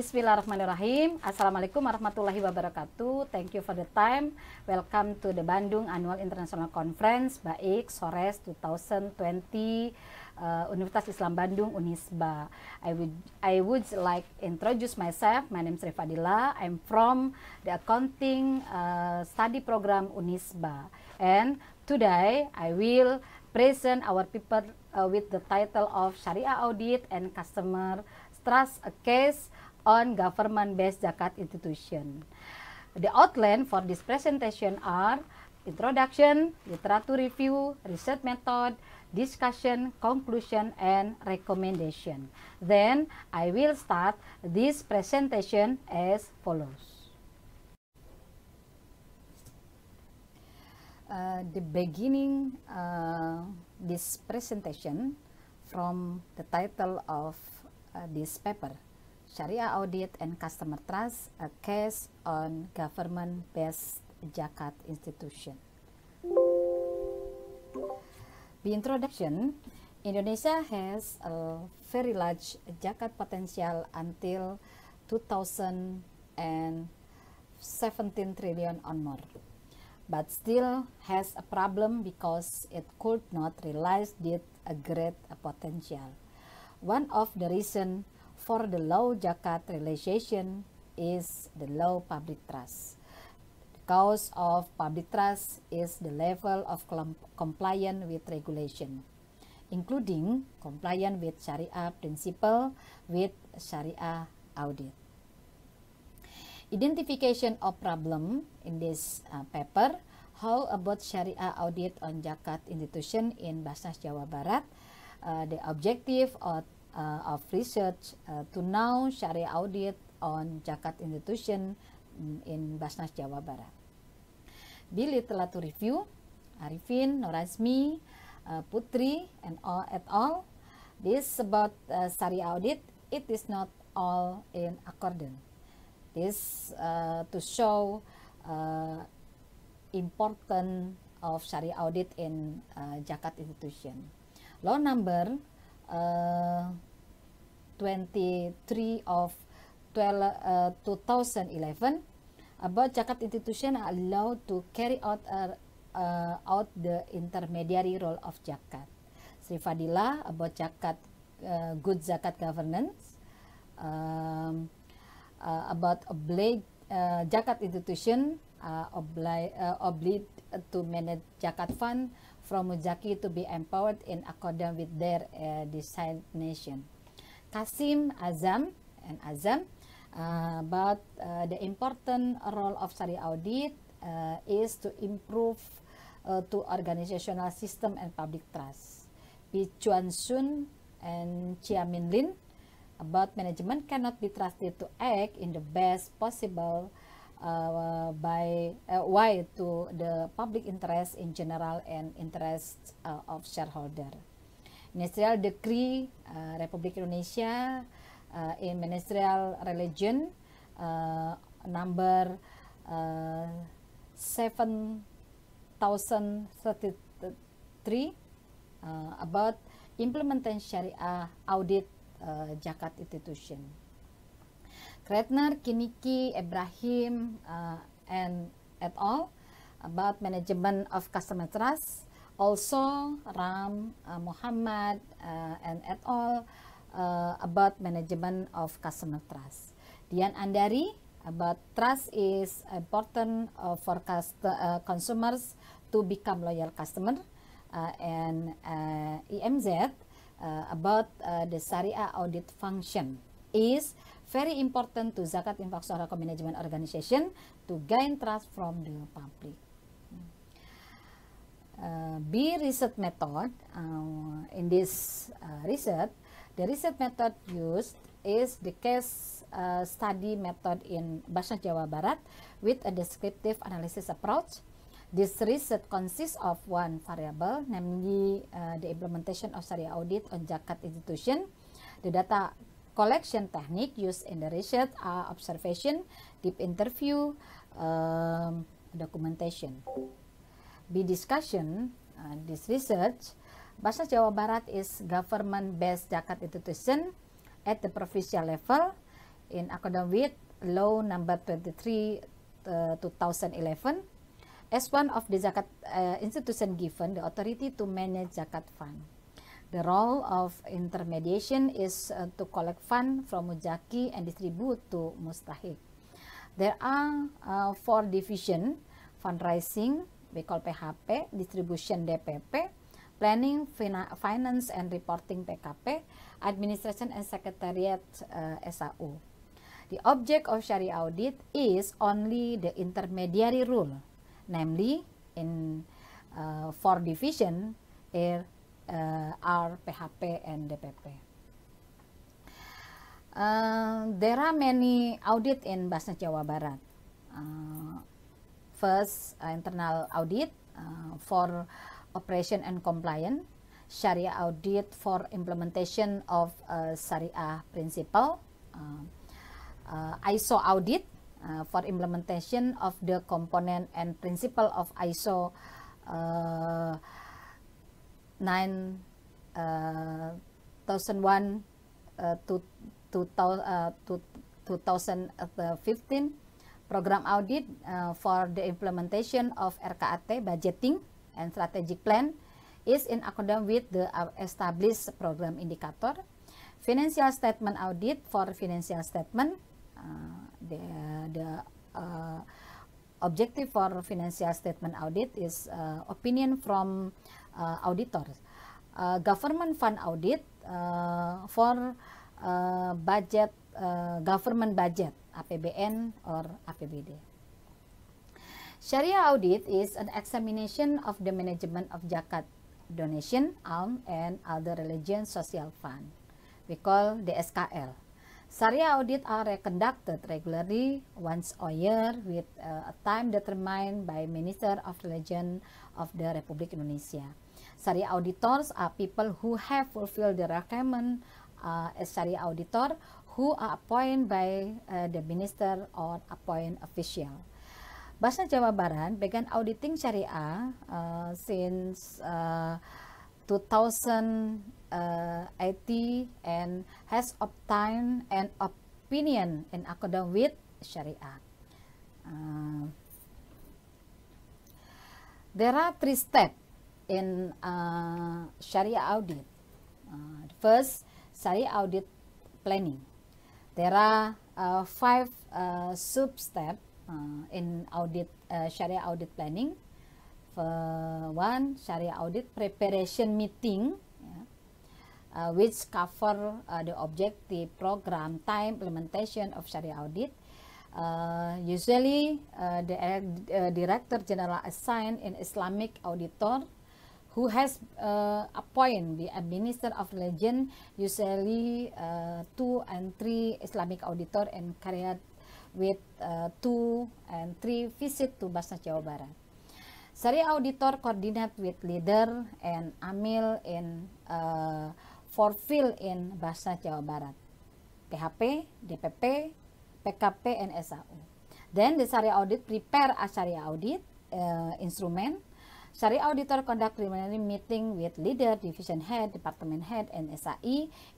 Bismillahirrahmanirrahim. Assalamualaikum warahmatullahi wabarakatuh. Thank you for the time. Welcome to the Bandung Annual International Conference Baik Sores 2020 uh, eh, Universitas Islam Bandung Unisba. I would I would like introduce myself. My name is Rifadila. I'm from the Accounting uh, Study Program Unisba. And today I will present our paper uh, with the title of Syariah Audit and Customer Trust a Case on government-based zakat institution. The outline for this presentation are introduction, literature review, research method, discussion, conclusion, and recommendation. Then I will start this presentation as follows. Uh, the beginning uh, this presentation from the title of uh, this paper Syariah Audit and Customer Trust, a case on government-based Jakat institution. The introduction, Indonesia has a very large Jakat potential until 2017 trillion on more, but still has a problem because it could not realize it a great potential. One of the reason For the low Jakat realization is the low public trust. The cause of public trust is the level of compliance with regulation, including compliance with Syariah principle with Syariah audit. Identification of problem in this uh, paper, how about Syariah audit on Jakat institution in Basnas Jawa Barat, uh, the objective of uh, of research uh, to now syariah audit on Jakat institution mm, in Basnas Jawa Barat. Billy telah to review Arifin, Norazmi, uh, Putri, and all at all. This about uh, Sari audit, it is not all in accordance. This uh, to show uh, important of Sari audit in uh, Jakarta institution. Law number uh, 23 of 12, uh, 2011 about Jakarta institution allowed to carry out uh, uh, out the intermediary role of zakat. Sri Fadila about zakat uh, good Zakat governance um, uh, about obliged uh, Jakarta institution uh, obliged uh, to manage zakat fund from Mujaki to be empowered in accordance with their uh, eh, designation. Kasim Azam and Azam uh, about uh, the important role of sari audit uh, is to improve uh, to organizational system and public trust. Pi Chuan Sun and Chia Min Lin about management cannot be trusted to act in the best possible uh, by uh, why to the public interest in general and interest uh, of shareholder. Ministerial Decree uh, Republik Indonesia uh, in Ministerial Religion uh, number uh, 7033 uh, about implementation syariah audit uh, Jakarta Institution. Kretner, Kiniki, Ibrahim, uh, and et al. about management of customer trust. Also, Ram, uh, Muhammad, uh, and et al. Uh, about management of customer trust. Dian Andari about trust is important uh, for cust uh, consumers to become loyal customer uh, and uh, EMZ uh, about uh, the Sharia audit function is very important to zakat infak sodako management organization to gain trust from the public. Hmm. Uh, B research method uh, in this uh, research the research method used is the case uh, study method in Basah Jawa Barat with a descriptive analysis approach This research consists of one variable, namely uh, the implementation of Sharia audit on Zakat institution. The data collection technique used in the research are uh, observation, deep interview, um, documentation. Be discussion, uh, this research, Bahasa Jawa Barat is government-based Jakarta institution at the provincial level in accordance with law number 23 uh, 2011 as one of the Zakat uh, institution given the authority to manage Zakat fund. The role of intermediation is uh, to collect fund from mujaki and distribute to mustahik. There are uh, four division, fundraising, we call PHP, distribution DPP, planning, finance and reporting PKP, administration and secretariat uh, SAU. The object of shari audit is only the intermediary rule, namely in uh, four division, air, uh, R, PHP, and DPP. Uh, eh, there are many audit in Basnas Jawa Barat. Uh, first, uh, internal audit uh, for operation and compliance, Sharia audit for implementation of uh, Syariah principle, uh, uh, ISO audit uh, for implementation of the component and principle of ISO uh, 9 2001 to, 2015 program audit uh, for the implementation of RKAT budgeting and strategic plan is in accordance with the uh, established program indicator financial statement audit for financial statement uh, the the uh, objective for financial statement audit is uh, opinion from uh, auditors. Uh, government fund audit uh, for uh, budget uh, government budget APBN or APBD. Sharia audit is an examination of the management of zakat donation, alm, and other religion social fund. We call the SKL. Sharia audit are conducted regularly once a year with uh, a time determined by Minister of Religion of the Republic Indonesia. Sharia auditors are people who have fulfilled the requirement uh, as Sharia auditor who are appointed by uh, the minister or appointed official. Bahasa Jawa Barat began auditing syariah uh, since uh, 2000 uh, IT and has obtained an opinion in accordance with Syariah. Uh, there are three steps in uh, Syariah audit. Uh, first, Syariah audit planning. There are uh, five uh, sub steps uh, in audit uh, Syariah audit planning. For one, Syariah audit preparation meeting uh, which cover uh, the objective, program, time, implementation of Sharia audit. Uh, usually, uh, the uh, uh Director General assigned an Islamic auditor who has uh, appointed the Minister of Religion, usually uh, two and three Islamic auditor and carried with uh, two and three visit to Basna Jawa Barat. Sari auditor coordinate with leader and Amil in uh, for fill in bahasa Jawa Barat. PHP, DPP, PKP, NSAU. SAU. Then the Syariah Audit prepare a Syariah Audit uh, instrument. Syariah Auditor conduct preliminary meeting with leader, division head, department head, and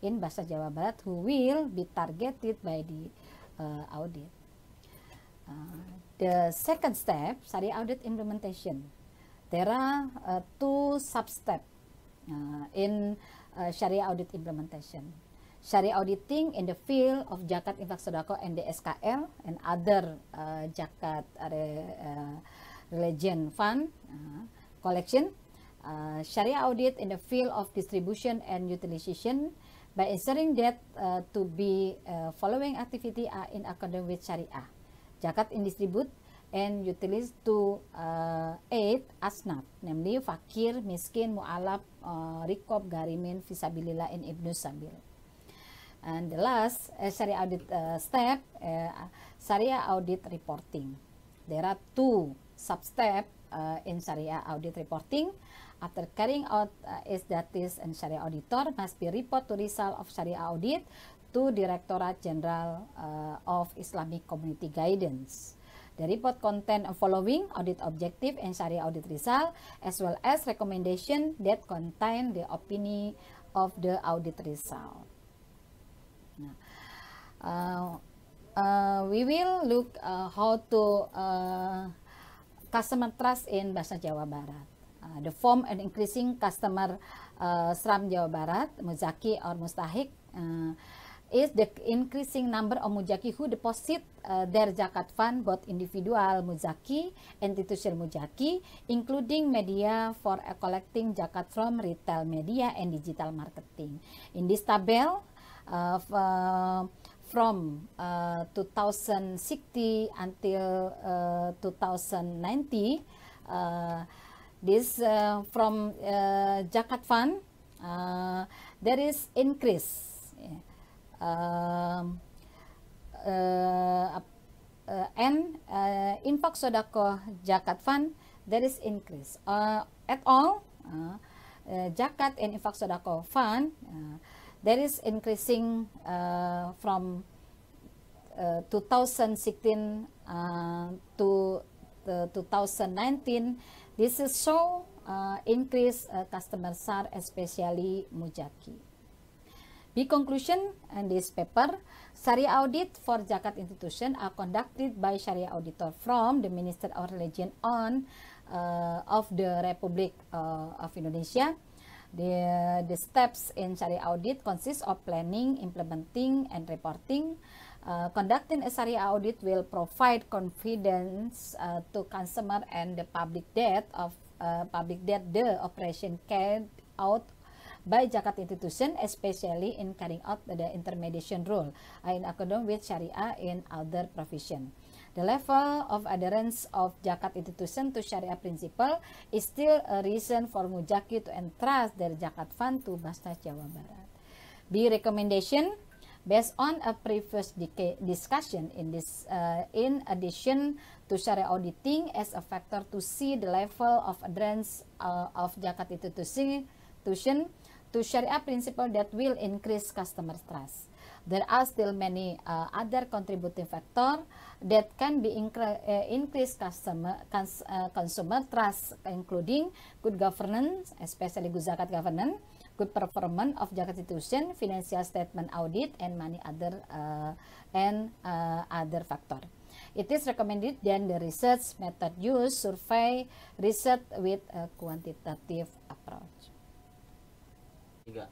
in Bahasa Jawa Barat who will be targeted by the uh, audit. Uh, the second step, Syariah Audit implementation. There are uh, two sub-steps uh, in uh, Sharia audit implementation. Sharia auditing in the field of Jakat infak, sodako, and the SKL and other uh, are uh, religion fund uh, collection. Uh, Sharia audit in the field of distribution and utilization by ensuring that uh, to be uh, following activity are in accordance with Sharia. Jakat in distribute and utilize to uh, aid asnaf, namely fakir, miskin, mu'alaf, uh, Rikop Garimin Visabilillah and Ibnu Sabil. And the last uh, eh, Sharia audit uh, step, uh, eh, Sharia audit reporting. There are two sub-step uh, in Sharia audit reporting. After carrying out uh, is that is and Sharia auditor must be report to result of Sharia audit to Directorate General uh, of Islamic Community Guidance. The report contain a following audit objective and Sharia audit result as well as recommendation that contain the opinion of the audit result. Nah, uh, uh, we will look uh, how to uh, customer trust in Bahasa Jawa Barat. Uh, the form and increasing customer uh, SRAM Jawa Barat, Muzaki or Mustahik, uh, is the increasing number of mujaki who deposit uh, their zakat fund, both individual mujaki and institutional mujaki, including media for uh, collecting zakat from retail media and digital marketing. In this table, uh, uh, from uh, 2060 until uh, 2090, uh, this uh, from uh, zakat fund, uh, there is increase. Yeah uh, uh, uh, and uh, eh, infak sodako jakat fund there is increase uh, at all uh, uh, jakat and infak sodako fund uh, that is increasing uh, from uh, 2016 uh, to the 2019 this is so uh, increase uh, customer SAR especially Mujaki. The conclusion in this paper, Sharia audit for Jakarta institution are conducted by Sharia auditor from the Minister of Religion on uh, of the Republic uh, of Indonesia. The, the steps in Sharia audit consist of planning, implementing, and reporting. Uh, conducting a Sharia audit will provide confidence uh, to consumer and the public debt of uh, public debt the operation carried out by Jakarta institution, especially in carrying out the intermediation role uh, in accordance with Sharia in other provision. The level of adherence of Jakat institution to Sharia principle is still a reason for Mujaki to entrust their Jakat Fund to Basta Jawa Barat. B recommendation based on a previous discussion in this uh, in addition to Sharia auditing as a factor to see the level of adherence uh, of Jakat institution to Sharia principle that will increase customer trust. There are still many uh, other contributing factor that can be incre uh, increase customer cons uh, consumer trust, including good governance, especially good zakat governance, good performance of zakat institution, financial statement audit, and many other uh, and uh, other factor. It is recommended then the research method use survey research with a quantitative approach. Tiga.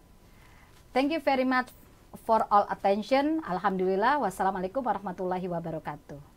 Thank you very much for all attention. Alhamdulillah. Wassalamualaikum warahmatullahi wabarakatuh.